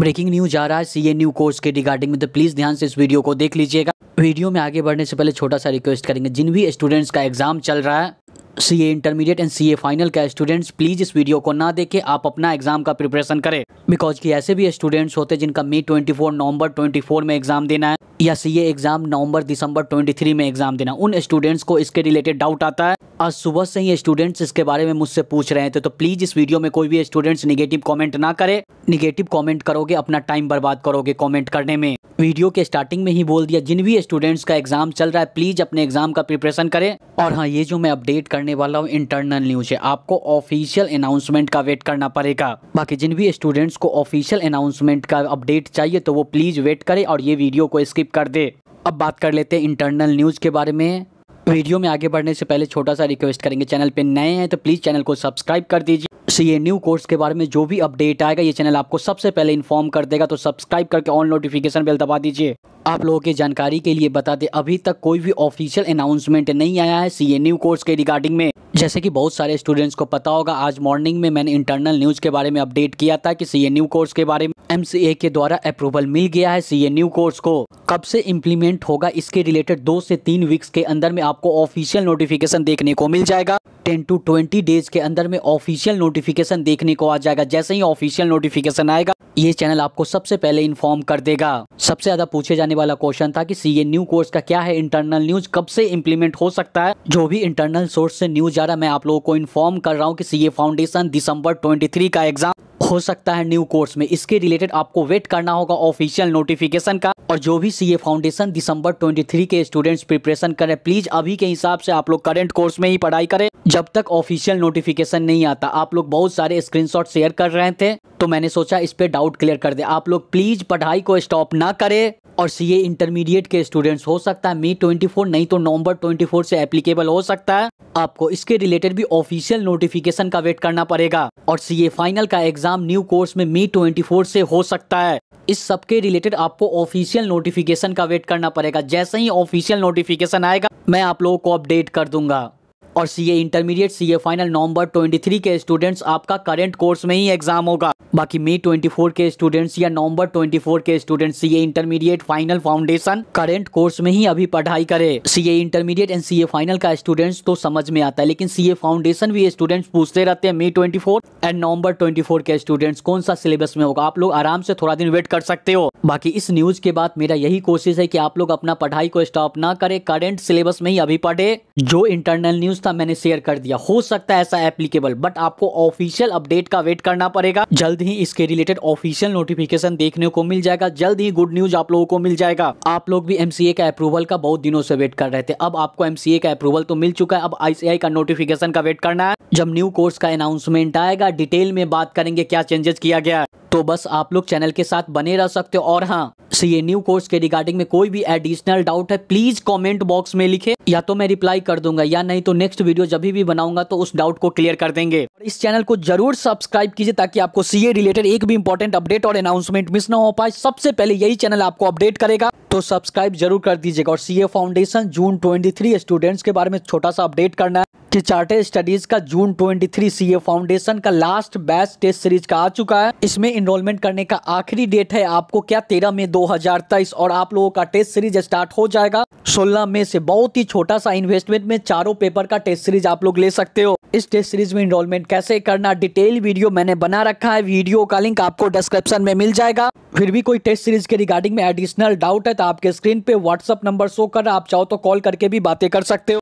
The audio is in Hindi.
ब्रेकिंग न्यूज आ रहा है सी एन यू कोर्स के रिगार्डिंग में तो प्लीज़ ध्यान से इस वीडियो को देख लीजिएगा वीडियो में आगे बढ़ने से पहले छोटा सा रिक्वेस्ट करेंगे जिन भी स्टूडेंट्स का एग्ज़ाम चल रहा है C A intermediate and C A final का स्टूडेंट्स प्लीज़ इस वीडियो को ना देखें आप अपना एग्जाम का प्रिपरेशन करें बिकॉज कि ऐसे भी स्टूडेंट्स होते हैं जिनका मई 24 नवंबर 24 में एग्जाम देना है या सी ए एग्जाम नवंबर दिसंबर 23 में एग्जाम देना उन स्टूडेंट्स को इसके रिलेटेड डाउट आता है आज सुबह से ही स्टूडेंट्स इसके बारे में मुझसे पूछ रहे थे तो प्लीज़ इस वीडियो में कोई भी स्टूडेंट्स निगेटिव कॉमेंट ना करे निगेटिव कॉमेंट करोगे अपना टाइम बर्बाद करोगे कॉमेंट करने में वीडियो के स्टार्टिंग में ही बोल दिया जिन भी स्टूडेंट्स का एग्ज़ाम चल रहा है प्लीज़ अपने एग्ज़ाम का प्रिपरेशन करें और हाँ ये जो मैं अपडेट करने वाला हूँ इंटरनल न्यूज़ है आपको ऑफिशियल अनाउंसमेंट का वेट करना पड़ेगा बाकी जिन भी स्टूडेंट्स को ऑफिशियल अनाउंसमेंट का अपडेट चाहिए तो वो प्लीज़ वेट करे और ये वीडियो को स्किप कर दे अब बात कर लेते हैं इंटरनल न्यूज़ के बारे में वीडियो में आगे बढ़ने से पहले छोटा सा रिक्वेस्ट करेंगे चैनल पे नए हैं तो प्लीज़ चैनल को सब्सक्राइब कर दीजिए सो ये न्यू कोर्स के बारे में जो भी अपडेट आएगा ये चैनल आपको सबसे पहले इन्फॉर्म कर देगा तो सब्सक्राइब करके ऑन नोटिफिकेशन बेल दबा दीजिए आप लोगों की जानकारी के लिए बता दें अभी तक कोई भी ऑफिशियल अनाउंसमेंट नहीं आया है सी न्यू कोर्स के रिगार्डिंग में जैसे कि बहुत सारे स्टूडेंट्स को पता होगा आज मॉर्निंग में मैंने इंटरनल न्यूज़ के बारे में अपडेट किया था कि सी न्यू कोर्स के बारे में एम के द्वारा अप्रूवल मिल गया है सी न्यू कोर्स को कब से इम्प्लीमेंट होगा इसके रिलेटेड दो से तीन वीक्स के अंदर में आपको ऑफिशियल नोटिफिकेशन देखने को मिल जाएगा टेन टू ट्वेंटी डेज के अंदर में ऑफिशियल नोटिफिकेशन देखने को आ जाएगा जैसे ही ऑफिशियल नोटिफिकेशन आएगा ये चैनल आपको सबसे पहले इन्फॉर्म कर देगा सबसे ज़्यादा पूछे जाने वाला क्वेश्चन था कि सीए न्यू कोर्स का क्या है इंटरनल न्यूज कब से इम्प्लीमेंट हो सकता है जो भी इंटरनल सोर्स से न्यूज आ रहा है मैं आप लोगों को इन्फॉर्म कर रहा हूँ कि सीए फाउंडेशन दिसंबर 23 का एग्जाम हो सकता है न्यू कोर्स में इसके रिलेटेड आपको वेट करना होगा ऑफिशियल नोटिफिकेशन का और जो भी सीए फाउंडेशन दिसंबर 23 के स्टूडेंट्स प्रिपरेशन करें प्लीज अभी के हिसाब से आप लोग करंट कोर्स में ही पढ़ाई करें जब तक ऑफिशियल नोटिफिकेशन नहीं आता आप लोग बहुत सारे स्क्रीनशॉट शेयर कर रहे थे तो मैंने सोचा इस पे डाउट क्लियर कर दे आप लोग प्लीज पढ़ाई को स्टॉप ना करे और सी इंटरमीडिएट के स्टूडेंट्स हो सकता है मई 24 नहीं तो नवंबर 24 से एप्लीकेबल हो सकता है आपको इसके रिलेटेड भी ऑफिशियल नोटिफिकेशन का वेट करना पड़ेगा और सी फाइनल का एग्जाम न्यू कोर्स में मई 24 से हो सकता है इस सब के रिलेटेड आपको ऑफिशियल नोटिफिकेशन का वेट करना पड़ेगा जैसे ही ऑफिशियल नोटिफिकेशन आएगा मैं आप लोगों को अपडेट कर दूंगा और सी इंटरमीडिएट सी फाइनल नवंबर 23 के स्टूडेंट्स आपका करेंट कोर्स में ही एग्जाम होगा बाकी मई 24 के स्टूडेंट्स या नवंबर 24 के students C intermediate final foundation current course में ही अभी पढ़ाई करे C intermediate and C final का स्टूडेंट्स तो समझ में आता है लेकिन सी फाउंडेशन भी स्टूडेंट्स पूछते रहते हैं May twenty and November twenty के स्टूडेंट्स कौन सा सिलेबस में होगा आप लोग आराम से थोड़ा दिन वेट कर सकते हो बाकी इस न्यूज के बाद मेरा यही कोशिश है की आप लोग अपना पढ़ाई को स्टॉप न करे करेंट सिलेबस में ही अभी पढ़े जो इंटरनल न्यूज रास्ता मैंने शेयर कर दिया हो सकता है ऐसा एप्लीकेबल बट आपको ऑफिशियल अपडेट का वेट करना पड़ेगा जल्द ही इसके रिलेटेड ऑफिशियल नोटिफिकेशन देखने को मिल जाएगा जल्द ही गुड न्यूज आप लोगों को मिल जाएगा आप लोग भी एमसीए का अप्रूवल का बहुत दिनों से वेट कर रहे थे अब आपको एमसीए का अप्रूवल तो मिल चुका है अब आईसीआई का नोटिफिकेशन का वेट करना है जब न्यू कोर्स का अनाउंसमेंट आएगा डिटेल में बात करेंगे क्या चेंजेस किया गया तो बस आप लोग चैनल के साथ बने रह सकते हो और हाँ सी ये न्यू कोर्स के रिगार्डिंग में कोई भी एडिशनल डाउट है प्लीज़ कमेंट बॉक्स में लिखे या तो मैं रिप्लाई कर दूंगा या नहीं तो नेक्स्ट वीडियो जब भी बनाऊंगा तो उस डाउट को क्लियर कर देंगे और इस चैनल को जरूर सब्सक्राइब कीजिए ताकि आपको सीए रिलेटेड एक भी इंपॉर्टेंट अपडेट और अनाउंसमेंट मिस ना हो पाए सबसे पहले यही चैनल आपको अपडेट करेगा तो सब्सक्राइब जरूर कर दीजिएगा और सीए फाउंडेशन जून 23 स्टूडेंट्स के बारे में छोटा सा अपडेट करना है कि चार्टर स्टडीज का जून 23 सीए फाउंडेशन का लास्ट बैच टेस्ट सीरीज का आ चुका है इसमें इनरोलमेंट करने का आखिरी डेट है आपको क्या 13 मई 2023 और आप लोगों का टेस्ट सीरीज स्टार्ट हो जाएगा सोलह में से बहुत ही छोटा सा इन्वेस्टमेंट में चारों पेपर का टेस्ट सीरीज आप लोग ले सकते हो इस टेस्ट सीरीज में इनरोलमेंट कैसे करना डिटेल वीडियो मैंने बना रखा है वीडियो का लिंक आपको डिस्क्रिप्शन में मिल जाएगा फिर भी कोई टेस्ट सीरीज के रिगार्डिंग में एडिशनल डाउट है तो आपके स्क्रीन पे व्हाट्सअप नंबर शो कर आप चाहो तो कॉल करके भी बातें कर सकते हो